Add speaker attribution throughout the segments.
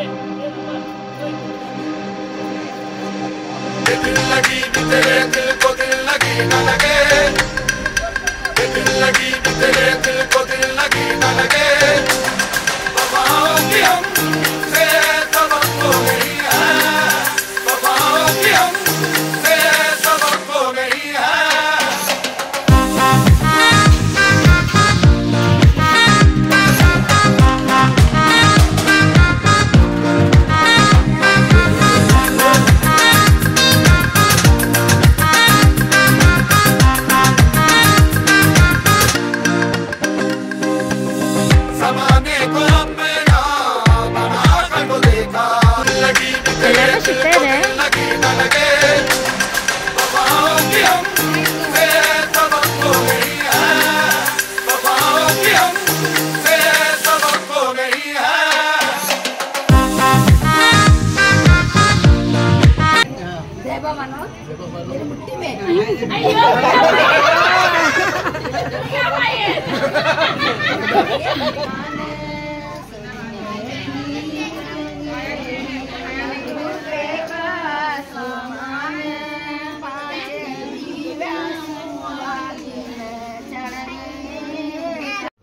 Speaker 1: दिल लगी भी तेरे दिल को दिल लगी न लगे दिल लगी भी तेरे दिल को दिल लगी न लगे बाबा हम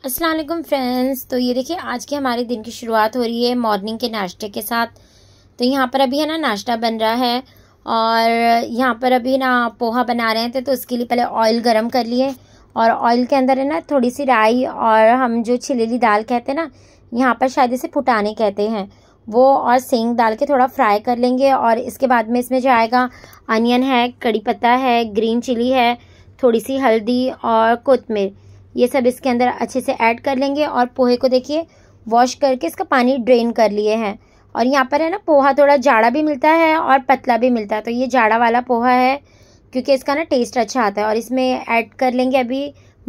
Speaker 1: असलम फ्रेंड्स तो ये देखिए आज के हमारे दिन की शुरुआत हो रही है मॉर्निंग के नाश्ते के साथ तो यहाँ पर अभी है ना नाश्ता बन रहा है और यहाँ पर अभी ना पोहा बना रहे थे तो उसके लिए पहले ऑयल गरम कर लिए और ऑयल के अंदर है ना थोड़ी सी राई और हम जो छिलेली दाल कहते हैं ना यहाँ पर शायद इसे फुटाने कहते हैं वो और सेंग डाल के थोड़ा फ्राई कर लेंगे और इसके बाद में इसमें जो आएगा अनियन है कड़ी पत्ता है ग्रीन चिली है थोड़ी सी हल्दी और कोतमीर ये सब इसके अंदर अच्छे से ऐड कर लेंगे और पोहे को देखिए वॉश करके इसका पानी ड्रेन कर लिए हैं और यहाँ पर है ना पोहा थोड़ा जाड़ा भी मिलता है और पतला भी मिलता है तो ये जाड़ा वाला पोहा है क्योंकि इसका ना टेस्ट अच्छा आता है और इसमें ऐड कर लेंगे अभी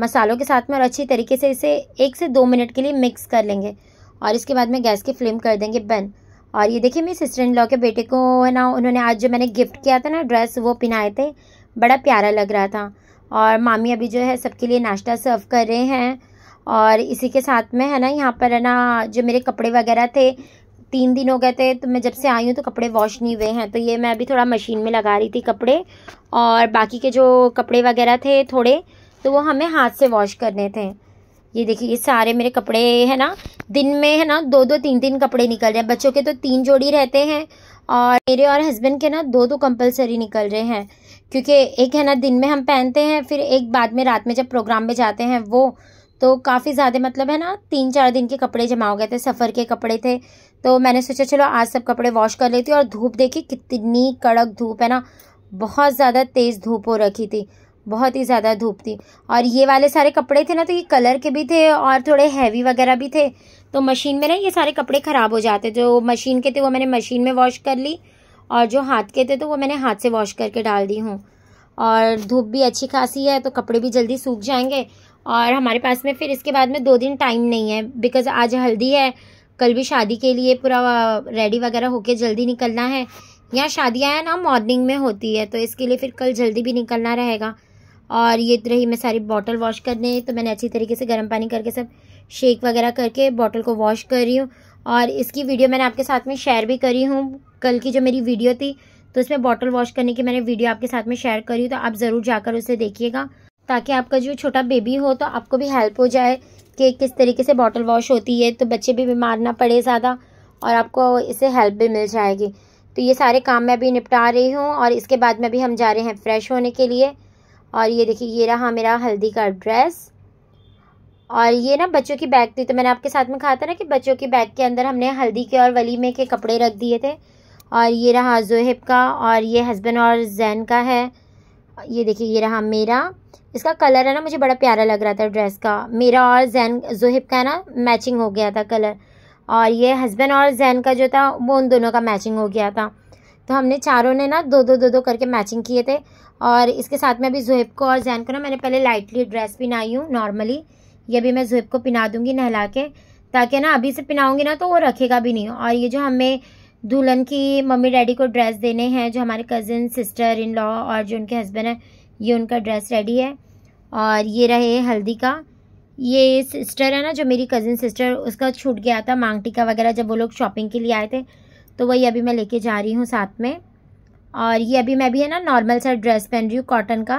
Speaker 1: मसालों के साथ में और अच्छी तरीके से इसे एक से दो मिनट के लिए मिक्स कर लेंगे और इसके बाद में गैस की फ्लेम कर देंगे बंद और ये देखिए मेरी सिस्टर इन लॉ के बेटे को है ना उन्होंने आज जो मैंने गिफ्ट किया था ना ड्रेस वो पहनाए थे बड़ा प्यारा लग रहा था और मामी अभी जो है सबके लिए नाश्ता सर्व कर रहे हैं और इसी के साथ में है ना यहाँ पर है ना जो मेरे कपड़े वगैरह थे तीन दिन हो गए थे तो मैं जब से आई हूँ तो कपड़े वॉश नहीं हुए हैं तो ये मैं अभी थोड़ा मशीन में लगा रही थी कपड़े और बाकी के जो कपड़े वगैरह थे थोड़े तो वो हमें हाथ से वॉश करने थे ये देखिए ये सारे मेरे कपड़े है ना दिन में है ना दो दो तीन तीन कपड़े निकल रहे हैं बच्चों के तो तीन जोड़ी रहते हैं और मेरे और हस्बैंड के ना दो दो कंपलसरी निकल रहे हैं क्योंकि एक है ना दिन में हम पहनते हैं फिर एक बाद में रात में जब प्रोग्राम में जाते हैं वो तो काफ़ी ज़्यादा मतलब है ना तीन चार दिन के कपड़े जमा हो गए थे सफ़र के कपड़े थे तो मैंने सोचा चलो आज सब कपड़े वॉश कर लेती और धूप देखी कितनी कड़क धूप है ना बहुत ज़्यादा तेज़ धूप हो रखी थी बहुत ही ज़्यादा धूप थी और ये वाले सारे कपड़े थे ना तो ये कलर के भी थे और थोड़े हैवी वगैरह भी थे तो मशीन में ना ये सारे कपड़े ख़राब हो जाते जो मशीन के थे वो मैंने मशीन में वॉश कर ली और जो हाथ के थे तो वो मैंने हाथ से वॉश करके डाल दी हूँ और धूप भी अच्छी खासी है तो कपड़े भी जल्दी सूख जाएंगे और हमारे पास में फिर इसके बाद में दो दिन टाइम नहीं है बिकॉज़ आज हल्दी है कल भी शादी के लिए पूरा रेडी वगैरह होके जल्दी निकलना है यहाँ शादियाँ हैं ना मॉर्निंग में होती है तो इसके लिए फिर कल जल्दी भी निकलना रहेगा और ये तो रही मैं सारी बॉटल वॉश करने तो मैंने अच्छी तरीके से गर्म पानी करके सब शेक वगैरह करके बॉटल को वॉश कर रही हूँ और इसकी वीडियो मैंने आपके साथ में शेयर भी करी हूँ कल की जो मेरी वीडियो थी तो उसमें बॉटल वॉश करने की मैंने वीडियो आपके साथ में शेयर करी तो आप ज़रूर जाकर उसे देखिएगा ताकि आपका जो छोटा बेबी हो तो आपको भी हेल्प हो जाए कि किस तरीके से बॉटल वॉश होती है तो बच्चे भी बीमार ना पड़े ज़्यादा और आपको इससे हेल्प भी मिल जाएगी तो ये सारे काम मैं अभी निपटा रही हूँ और इसके बाद में भी हम जा रहे हैं फ्रेश होने के लिए और ये देखिए ये रहा मेरा हल्दी का ड्रेस और ये ना बच्चों की बैग थी तो मैंने आपके साथ में कहा था ना कि बच्चों की बैग के अंदर हमने हल्दी के और वलीमे के कपड़े रख दिए थे और ये रहा जोहेब का और ये हस्बैंड और जैन का है ये देखिए ये रहा मेरा इसका कलर है ना मुझे बड़ा प्यारा लग रहा था ड्रेस का मेरा और जैन जोहिब का ना मैचिंग हो गया था कलर और ये हस्बैंड और जैन का जो था वो उन दोनों का मैचिंग हो गया था तो हमने चारों ने ना दो दो दो दो करके मैचिंग किए थे और इसके साथ में अभी जोहेब को और जैन को ना मैंने पहले लाइटली ड्रेस पहनाई हूँ नॉर्मली ये भी मैं जोहेब को पहना दूँगी नहला के ताकि ना अभी से पहनाऊँगी ना तो वो रखेगा भी नहीं और ये जो हमें दुल्हन की मम्मी डैडी को ड्रेस देने हैं जो हमारे कज़न सिस्टर इन लॉ और जो उनके हस्बैंड हैं ये उनका ड्रेस रेडी है और ये रहे हल्दी का ये सिस्टर है ना जो मेरी कज़न सिस्टर उसका छूट गया था मांग टीका वगैरह जब वो लोग शॉपिंग के लिए आए थे तो वही अभी मैं लेके जा रही हूँ साथ में और ये अभी मैं भी है ना नॉर्मल सा ड्रेस पहन रही हूँ कॉटन का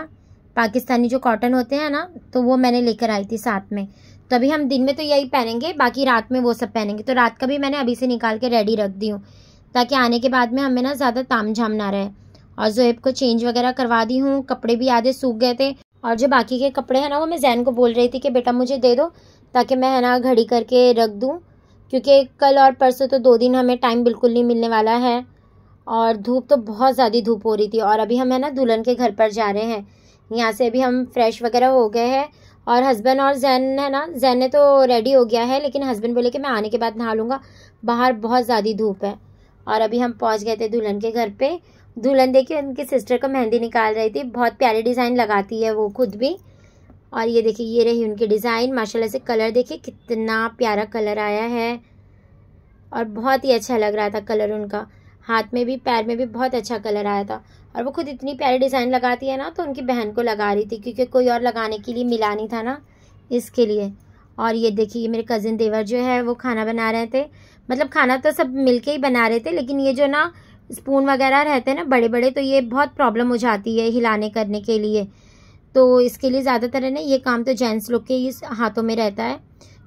Speaker 1: पाकिस्तानी जो कॉटन होते हैं ना तो वो मैंने लेकर आई थी साथ में तो अभी हम दिन में तो यही पहनेंगे बाकी रात में वो सब पहनेंगे तो रात का भी मैंने अभी से निकाल के रेडी रख दी हूँ ताकि आने के बाद में हमें ना ज़्यादा ताम झाम ना रहे और जोएब को चेंज वगैरह करवा दी हूँ कपड़े भी आधे सूख गए थे और जो बाकी के कपड़े हैं ना वो मैं जैन को बोल रही थी कि बेटा मुझे दे दो ताकि मैं है ना घड़ी करके रख दूँ क्योंकि कल और परसों तो दो दिन हमें टाइम बिल्कुल नहीं मिलने वाला है और धूप तो बहुत ज़्यादा धूप हो रही थी और अभी हम है ना दुल्हन के घर पर जा रहे हैं यहाँ से अभी हम फ्रेश वगैरह हो गए हैं और हस्बैंड और जैन है ना जैन ने तो रेडी हो गया है लेकिन हस्बैंड बोले कि मैं आने के बाद नहा लूँगा बाहर बहुत ज़्यादा धूप है और अभी हम पहुंच गए थे दुल्हन के घर पे दुल्हन देखिए उनके सिस्टर को मेहंदी निकाल रही थी बहुत प्यारे डिज़ाइन लगाती है वो खुद भी और ये देखिए ये रही उनकी डिज़ाइन माशाल्लाह से कलर देखिए कितना प्यारा कलर आया है और बहुत ही अच्छा लग रहा था कलर उनका हाथ में भी पैर में भी बहुत अच्छा कलर आया था और वो खुद इतनी प्यारी डिज़ाइन लगाती है ना तो उनकी बहन को लगा रही थी क्योंकि कोई और लगाने के लिए मिला नहीं था ना इसके लिए और ये देखिए मेरे कज़िन देवर जो है वो खाना बना रहे थे मतलब खाना तो सब मिलके ही बना रहे थे लेकिन ये जो ना स्पून वगैरह रहते हैं ना बड़े बड़े तो ये बहुत प्रॉब्लम हो जाती है हिलाने करने के लिए तो इसके लिए ज़्यादातर है ना ये काम तो जेंट्स लोग के ही हाथों में रहता है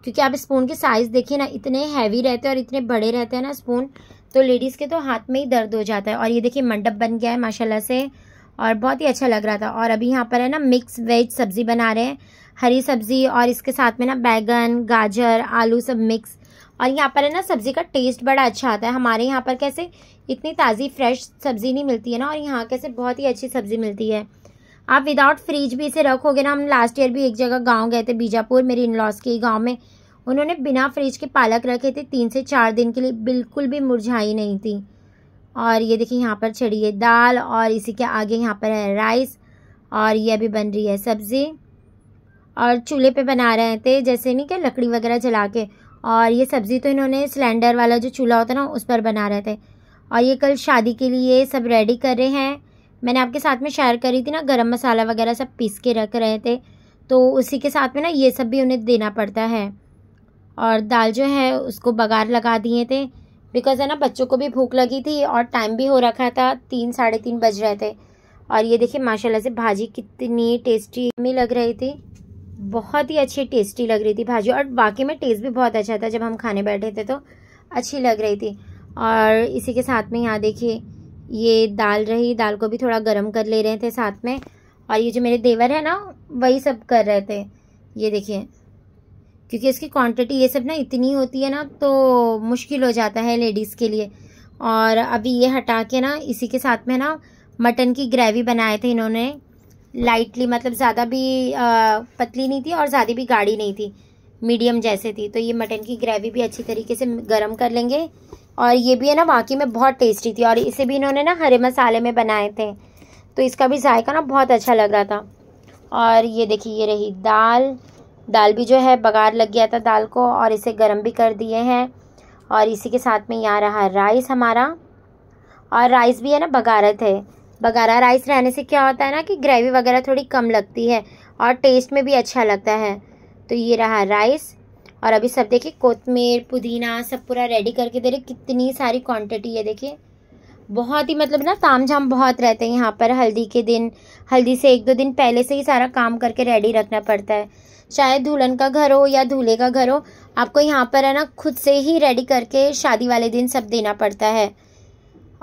Speaker 1: क्योंकि आप स्पून के साइज़ देखिए ना इतने हैवी रहते हैं और इतने बड़े रहते हैं ना स्पून तो लेडीज़ के तो हाथ में ही दर्द हो जाता है और ये देखिए मंडप बन गया है माशाल्लाह से और बहुत ही अच्छा लग रहा था और अभी यहाँ पर है ना मिक्स वेज सब्ज़ी बना रहे हैं हरी सब्ज़ी और इसके साथ में ना बैगन गाजर आलू सब मिक्स और यहाँ पर है ना सब्ज़ी का टेस्ट बड़ा अच्छा आता है हमारे यहाँ पर कैसे इतनी ताज़ी फ्रेश सब्ज़ी नहीं मिलती है ना और यहाँ कैसे बहुत ही अच्छी सब्ज़ी मिलती है आप विदाउट फ्रिज भी इसे रखोगे ना हम लास्ट ईयर भी एक जगह गाँव गए थे बीजापुर मेरी इन लॉस के गाँव में उन्होंने बिना फ्रिज के पालक रखे थे तीन से चार दिन के लिए बिल्कुल भी मुरझाई नहीं थी और ये देखिए यहाँ पर चढ़ी है दाल और इसी के आगे यहाँ पर है राइस और ये अभी बन रही है सब्ज़ी और चूल्हे पे बना रहे थे जैसे नहीं क्या लकड़ी वगैरह जला के और ये सब्ज़ी तो इन्होंने सिलेंडर वाला जो चूल्हा होता है ना उस पर बना रहे थे और ये कल शादी के लिए सब रेडी कर रहे हैं मैंने आपके साथ में शेयर करी थी ना गरम मसाला वगैरह सब पीस के रख रहे थे तो उसी के साथ में ना ये सब भी उन्हें देना पड़ता है और दाल जो है उसको बघार लगा दिए थे बिकॉज़ है ना बच्चों को भी भूख लगी थी और टाइम भी हो रखा था तीन साढ़े तीन बज रहे थे और ये देखिए माशाल्लाह से भाजी कितनी टेस्टी लग रही थी बहुत ही अच्छी टेस्टी लग रही थी भाजी और बाकी में टेस्ट भी बहुत अच्छा था जब हम खाने बैठे थे तो अच्छी लग रही थी और इसी के साथ में यहाँ देखिए ये दाल रही दाल को भी थोड़ा गर्म कर ले रहे थे साथ में और ये जो मेरे देवर है ना वही सब कर रहे थे ये देखिए क्योंकि इसकी क्वांटिटी ये सब ना इतनी होती है ना तो मुश्किल हो जाता है लेडीज़ के लिए और अभी ये हटा के ना इसी के साथ में ना मटन की ग्रेवी बनाए थे इन्होंने लाइटली मतलब ज़्यादा भी आ, पतली नहीं थी और ज़्यादा भी गाढ़ी नहीं थी मीडियम जैसे थी तो ये मटन की ग्रेवी भी अच्छी तरीके से गर्म कर लेंगे और ये भी है ना वाकई में बहुत टेस्टी थी और इसे भी इन्होंने ना हरे मसाले में बनाए थे तो इसका भी जायका ना बहुत अच्छा लग रहा था और ये देखिए ये रही दाल दाल भी जो है बघार लग गया था दाल को और इसे गर्म भी कर दिए हैं और इसी के साथ में यहाँ रहा राइस हमारा और राइस भी है ना बघारत है बघारा राइस रहने से क्या होता है ना कि ग्रेवी वगैरह थोड़ी कम लगती है और टेस्ट में भी अच्छा लगता है तो ये रहा राइस और अभी सब देखिए कोतमीर पुदीना सब पूरा रेडी करके दे रहे कितनी सारी क्वांटिटी है देखिए बहुत ही मतलब ना ताम झाम बहुत रहते हैं यहाँ पर हल्दी के दिन हल्दी से एक दो दिन पहले से ही सारा काम करके रेडी रखना पड़ता है चाहे दुल्हन का घर हो या दूल्हे का घर हो आपको यहाँ पर है ना खुद से ही रेडी करके शादी वाले दिन सब देना पड़ता है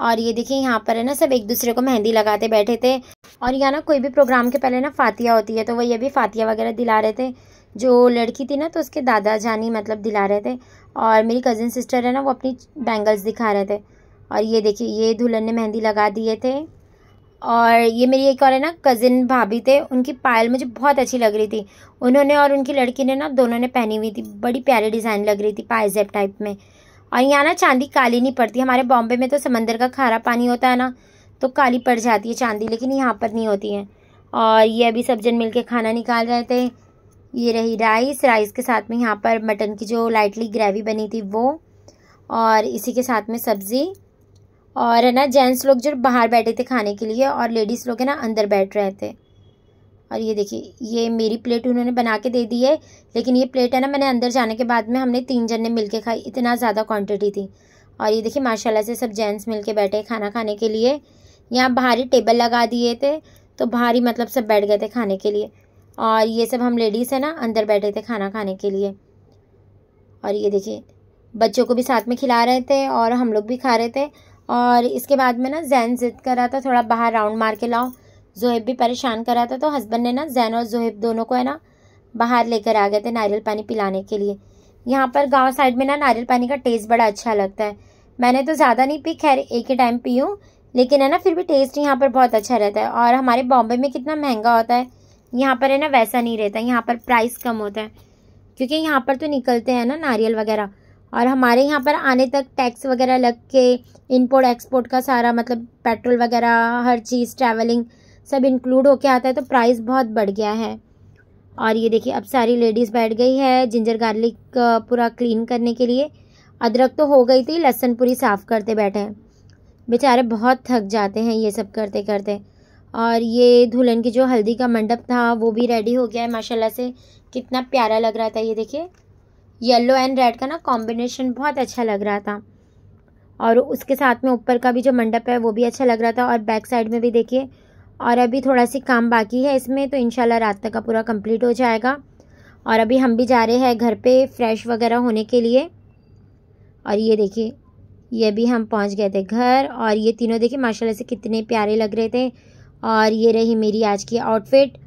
Speaker 1: और ये देखिए यहाँ पर है ना सब एक दूसरे को मेहंदी लगाते बैठे थे और यहाँ ना कोई भी प्रोग्राम के पहले ना फातिया होती है तो वो ये भी फातिया वगैरह दिला रहे थे जो लड़की थी ना तो उसके दादा जानी मतलब दिला रहे थे और मेरी कज़न सिस्टर है ना वो अपनी बैंगल्स दिखा रहे थे और ये देखिए ये दुल्हन ने मेहंदी लगा दिए थे और ये मेरी एक और है ना कज़िन भाभी थे उनकी पायल मुझे बहुत अच्छी लग रही थी उन्होंने और उनकी लड़की ने ना दोनों ने पहनी हुई थी बड़ी प्यारी डिज़ाइन लग रही थी पायजेब टाइप में और यहाँ ना चांदी काली नहीं पड़ती हमारे बॉम्बे में तो समंदर का खारा पानी होता है ना तो काली पड़ जाती है चांदी लेकिन यहाँ पर नहीं होती है और ये अभी सब जन मिल खाना निकाल रहे थे ये रही राइस राइस के साथ में यहाँ पर मटन की जो लाइटली ग्रेवी बनी थी वो और इसी के साथ में सब्ज़ी और है ना जेंट्स लोग जो बाहर बैठे थे खाने के लिए और लेडीज़ लोग है ना अंदर बैठ रहे थे और ये देखिए ये मेरी प्लेट उन्होंने बना के दे दी है लेकिन ये प्लेट है ना मैंने अंदर जाने के बाद में हमने तीन जन ने मिल के खाई इतना ज़्यादा क्वान्टिटी थी और ये देखिए माशाला से सब जेंट्स मिल के बैठे खाना खाने के लिए यहाँ बाहरी टेबल लगा दिए थे तो बाहरी मतलब सब बैठ गए थे खाने के लिए और ये सब हम लेडीज़ हैं ना अंदर बैठे थे खाना खाने के लिए और ये देखिए बच्चों को भी साथ में खिला रहे थे और हम लोग भी खा रहे थे और इसके बाद में ना जैन जिद कर रहा था थोड़ा बाहर राउंड मार के लाओ जोहेब भी परेशान कर रहा था तो हस्बैंड ने ना जैन और जोहेब दोनों को है ना बाहर लेकर आ गए थे नारियल पानी पिलाने के लिए यहाँ पर गांव साइड में ना नारियल पानी का टेस्ट बड़ा अच्छा लगता है मैंने तो ज़्यादा नहीं पी खैर एक ही टाइम पी हूँ लेकिन है ना फिर भी टेस्ट यहाँ पर बहुत अच्छा रहता है और हमारे बॉम्बे में कितना महंगा होता है यहाँ पर है ना वैसा नहीं रहता यहाँ पर प्राइस कम होता है क्योंकि यहाँ पर तो निकलते हैं ना नारियल वगैरह और हमारे यहाँ पर आने तक टैक्स वगैरह लग के इम्पोर्ट एक्सपोर्ट का सारा मतलब पेट्रोल वगैरह हर चीज़ ट्रैवलिंग सब इंक्लूड होके आता है तो प्राइस बहुत बढ़ गया है और ये देखिए अब सारी लेडीज़ बैठ गई है जिंजर गार्लिक पूरा क्लीन करने के लिए अदरक तो हो गई थी लहसन पूरी साफ़ करते बैठे हैं बेचारे बहुत थक जाते हैं ये सब करते करते और ये दुल्हन की जो हल्दी का मंडप था वो भी रेडी हो गया है माशाल्लाह से कितना प्यारा लग रहा था ये देखिए येलो एंड रेड का ना कॉम्बिनेशन बहुत अच्छा लग रहा था और उसके साथ में ऊपर का भी जो मंडप है वो भी अच्छा लग रहा था और बैक साइड में भी देखिए और अभी थोड़ा सी काम बाकी है इसमें तो इन रात तक का पूरा कंप्लीट हो जाएगा और अभी हम भी जा रहे हैं घर पे फ्रेश वगैरह होने के लिए और ये देखिए ये भी हम पहुंच गए थे घर और ये तीनों देखिए माशाल्लाह से कितने प्यारे लग रहे थे और ये रही मेरी आज की आउटफिट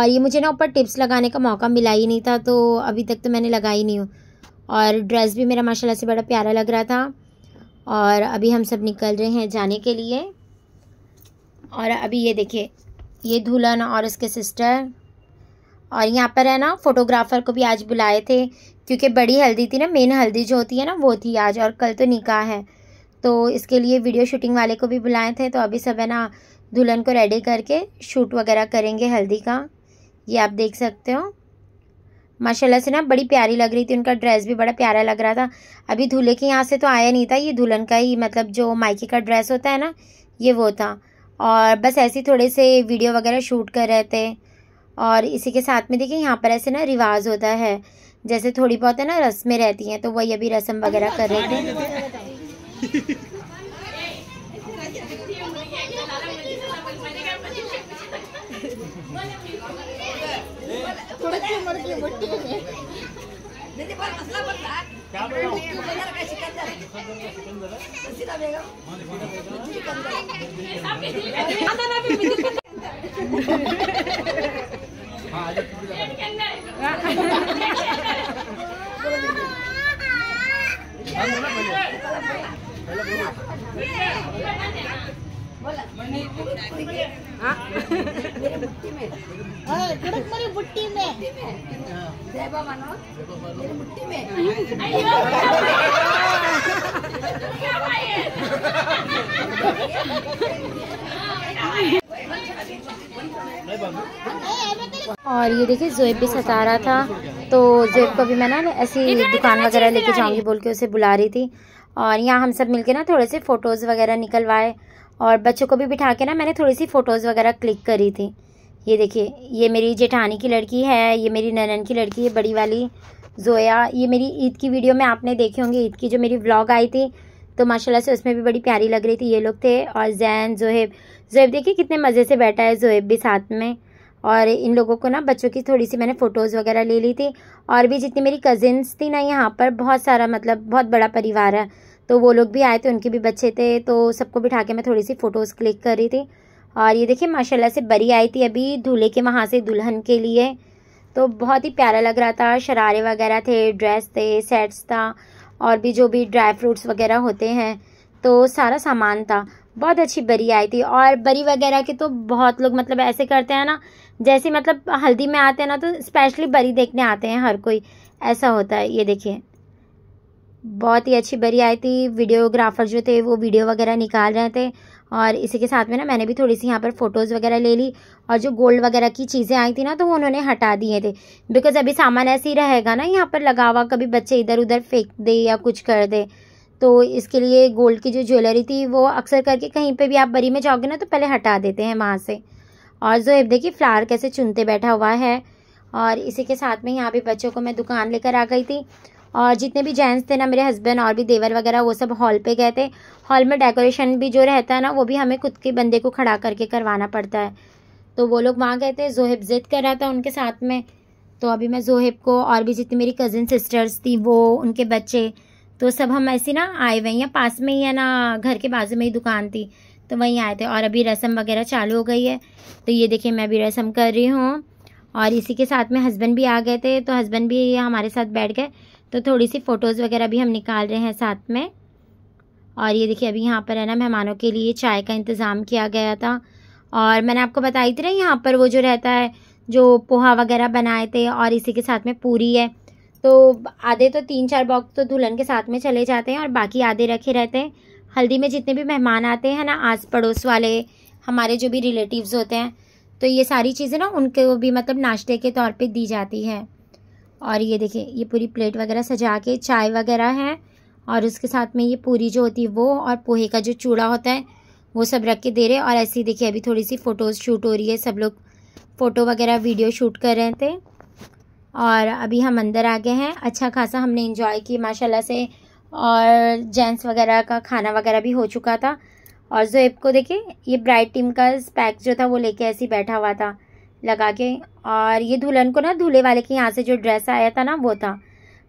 Speaker 1: और ये मुझे ना ऊपर टिप्स लगाने का मौका मिला ही नहीं था तो अभी तक तो मैंने लगाई नहीं हूँ और ड्रेस भी मेरा माशाला से बड़ा प्यारा लग रहा था और अभी हम सब निकल रहे हैं जाने के लिए और अभी ये देखिए ये दुल्हन और उसके सिस्टर और यहाँ पर है ना फोटोग्राफर को भी आज बुलाए थे क्योंकि बड़ी हल्दी थी ना मेन हल्दी जो होती है ना वो थी आज और कल तो निकाह है तो इसके लिए वीडियो शूटिंग वाले को भी बुलाए थे तो अभी सब है ना दुल्हन को रेडी करके शूट वगैरह करेंगे हल्दी का ये आप देख सकते हो माशाल्लाह से ना बड़ी प्यारी लग रही थी उनका ड्रेस भी बड़ा प्यारा लग रहा था अभी दूल्हे के यहाँ से तो आया नहीं था ये दुल्हन का ही मतलब जो माइके का ड्रेस होता है ना ये वो था और बस ऐसे ही थोड़े से वीडियो वगैरह शूट कर रहे थे और इसी के साथ में देखिए यहाँ पर ऐसे ना रिवाज होता है जैसे थोड़ी बहुत है ना रस्में रहती हैं तो वही अभी रस्म वगैरह कर रहे थे क्या बनाओ सिकंदर का सिकंदर सीधा बेगम सिकंदर हां आज और ये देखिए जोएब भी सता रहा था तो जोएब को भी मैं ना ऐसी दुकान वगैरह लेके जाऊंगी बोल के उसे बुला रही थी और यहाँ हम सब मिलके ना थोड़े से फ़ोटोज़ वगैरह निकलवाए और बच्चों को भी बिठा के ना मैंने थोड़ी सी फ़ोटोज़ वगैरह क्लिक करी थी ये देखिए ये मेरी जेठानी की लड़की है ये मेरी ननन की लड़की है बड़ी वाली जोया ये मेरी ईद की वीडियो में आपने देखे होंगे ईद की जो मेरी व्लॉग आई थी तो माशाल्लाह से उसमें भी बड़ी प्यारी लग रही थी ये लोग थे और जैन जोहेब जोहेब देखिए कितने मज़े से बैठा है जोहेब भी साथ में और इन लोगों को ना बच्चों की थोड़ी सी मैंने फ़ोटोज़ वगैरह ले ली थी और भी जितनी मेरी कज़िन्स थी ना यहाँ पर बहुत सारा मतलब बहुत बड़ा परिवार है तो वो लोग भी आए थे उनके भी बच्चे थे तो सबको बिठा के मैं थोड़ी सी फ़ोटोज़ क्लिक कर रही थी और ये देखिए माशाल्लाह से बरी आई थी अभी दूल्हे के वहाँ से दुल्हन के लिए तो बहुत ही प्यारा लग रहा था शरारे वगैरह थे ड्रेस थे सेट्स था और भी जो भी ड्राई फ्रूट्स वगैरह होते हैं तो सारा सामान था बहुत अच्छी बरी आई थी और बरी वगैरह के तो बहुत लोग मतलब ऐसे करते हैं ना जैसे मतलब हल्दी में आते हैं ना तो स्पेशली बरी देखने आते हैं हर कोई ऐसा होता है ये देखिए बहुत ही अच्छी बरी आई थी वीडियोग्राफर जो थे वो वीडियो वगैरह निकाल रहे थे और इसी के साथ में ना मैंने भी थोड़ी सी यहाँ पर फ़ोटोज़ वगैरह ले ली और जो गोल्ड वगैरह की चीज़ें आई थी ना तो वो उन्होंने हटा दिए थे बिकॉज़ अभी सामान ऐसे ही रहेगा ना यहाँ पर लगा हुआ कभी बच्चे इधर उधर फेंक दे या कुछ कर दे तो इसके लिए गोल्ड की जो ज्वेलरी थी वो अक्सर करके कहीं पर भी आप बरी में जाओगे ना तो पहले हटा देते हैं वहाँ से और जो देखिए फ्लावर कैसे चुनते बैठा हुआ है और इसी के साथ में यहाँ पे बच्चों को मैं दुकान लेकर आ गई थी और जितने भी जेंट्स थे ना मेरे हस्बैंड और भी देवर वगैरह वो सब हॉल पे गए थे हॉल में डेकोरेशन भी जो रहता है ना वो भी हमें खुद के बंदे को खड़ा करके करवाना पड़ता है तो वो लोग वहाँ गए थे जोहेब जिद कर रहा था उनके साथ में तो अभी मैं जोहेब को और भी जितनी मेरी कज़न सिस्टर्स थी वो उनके बच्चे तो सब हम ऐसे ना आए हुए हैं पास में ही है ना घर के बाजू में ही दुकान थी तो वहीं आए थे और अभी रस्म वगैरह चालू हो गई है तो ये देखिए मैं अभी रस्म कर रही हूँ और इसी के साथ में हस्बैंड भी आ गए थे तो हस्बैंड भी हमारे साथ बैठ गए तो थोड़ी सी फ़ोटोज़ वगैरह भी हम निकाल रहे हैं साथ में और ये देखिए अभी यहाँ पर है ना मेहमानों के लिए चाय का इंतज़ाम किया गया था और मैंने आपको बताई थी ना यहाँ पर वो जो रहता है जो पोहा वगैरह बनाए थे और इसी के साथ में पूरी है तो आधे तो तीन चार बॉक्स तो दुल्हन के साथ में चले जाते हैं और बाकी आधे रखे रहते हैं हल्दी में जितने भी मेहमान आते हैं ना आस पड़ोस वाले हमारे जो भी रिलेटिव्स होते हैं तो ये सारी चीज़ें ना उनको भी मतलब नाश्ते के तौर पे दी जाती है और ये देखिए ये पूरी प्लेट वगैरह सजा के चाय वगैरह है और उसके साथ में ये पूरी जो होती है वो और पोहे का जो चूड़ा होता है वो सब रख के दे रहे और ऐसी देखिए अभी थोड़ी सी फ़ोटोज़ शूट हो रही है सब लोग फ़ोटो वगैरह वीडियो शूट कर रहे थे और अभी हम अंदर आ गए हैं अच्छा खासा हमने इंजॉय की माशाला से और जेंट्स वगैरह का खाना वगैरह भी हो चुका था और जोएब को देखिए ये ब्राइट टीम का पैक जो था वो लेके ऐसे ही बैठा हुआ था लगा के और ये दुल्हन को ना दूल्हे वाले के यहाँ से जो ड्रेस आया था ना वो था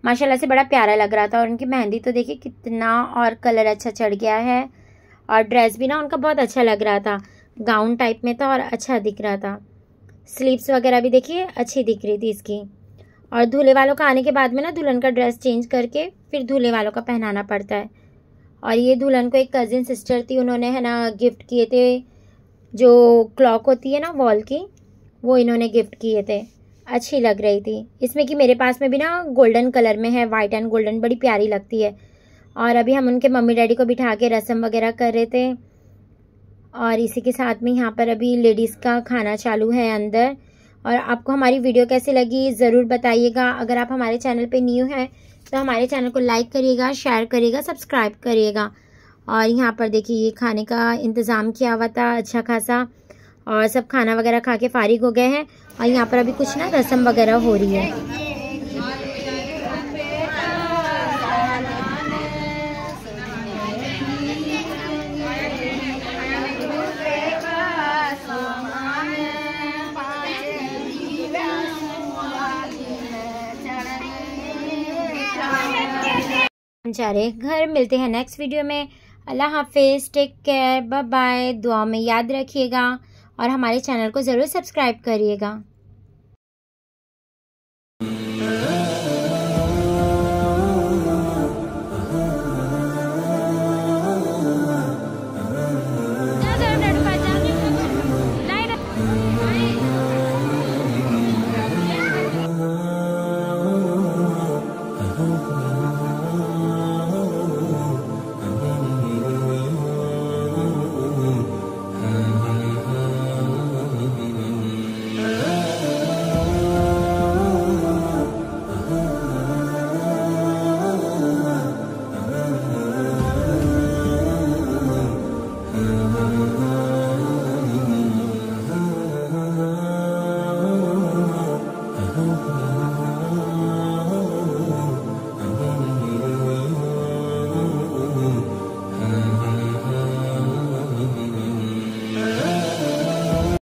Speaker 1: माशाल्लाह से बड़ा प्यारा लग रहा था और उनकी मेहंदी तो देखिए कितना और कलर अच्छा चढ़ गया है और ड्रेस भी ना उनका बहुत अच्छा लग रहा था गाउन टाइप में था और अच्छा दिख रहा था स्लीव्स वगैरह भी देखिए अच्छी दिख रही थी इसकी और दूल्हे वालों का आने के बाद में ना दुल्हन का ड्रेस चेंज करके फिर दूल्हे वालों का पहनाना पड़ता है और ये दुल्हन को एक कज़िन सिस्टर थी उन्होंने है ना गिफ्ट किए थे जो क्लॉक होती है ना वॉल की वो इन्होंने गिफ्ट किए थे अच्छी लग रही थी इसमें कि मेरे पास में भी ना गोल्डन कलर में है वाइट एंड गोल्डन बड़ी प्यारी लगती है और अभी हम उनके मम्मी डैडी को बिठा के रसम वगैरह कर रहे थे और इसी के साथ में यहाँ पर अभी लेडीज़ का खाना चालू है अंदर और आपको हमारी वीडियो कैसी लगी ज़रूर बताइएगा अगर आप हमारे चैनल पे न्यू हैं तो हमारे चैनल को लाइक करिएगा शेयर करिएगा सब्सक्राइब करिएगा और यहाँ पर देखिए ये खाने का इंतज़ाम किया हुआ था अच्छा खासा और सब खाना वगैरह खा के फारिग हो गए हैं और यहाँ पर अभी कुछ ना रस्म वगैरह हो रही है चारे घर मिलते हैं नेक्स्ट वीडियो में अल्लाह हाफिज़ टेक केयर बाय बाय दुआ में याद रखिएगा और हमारे चैनल को ज़रूर सब्सक्राइब करिएगा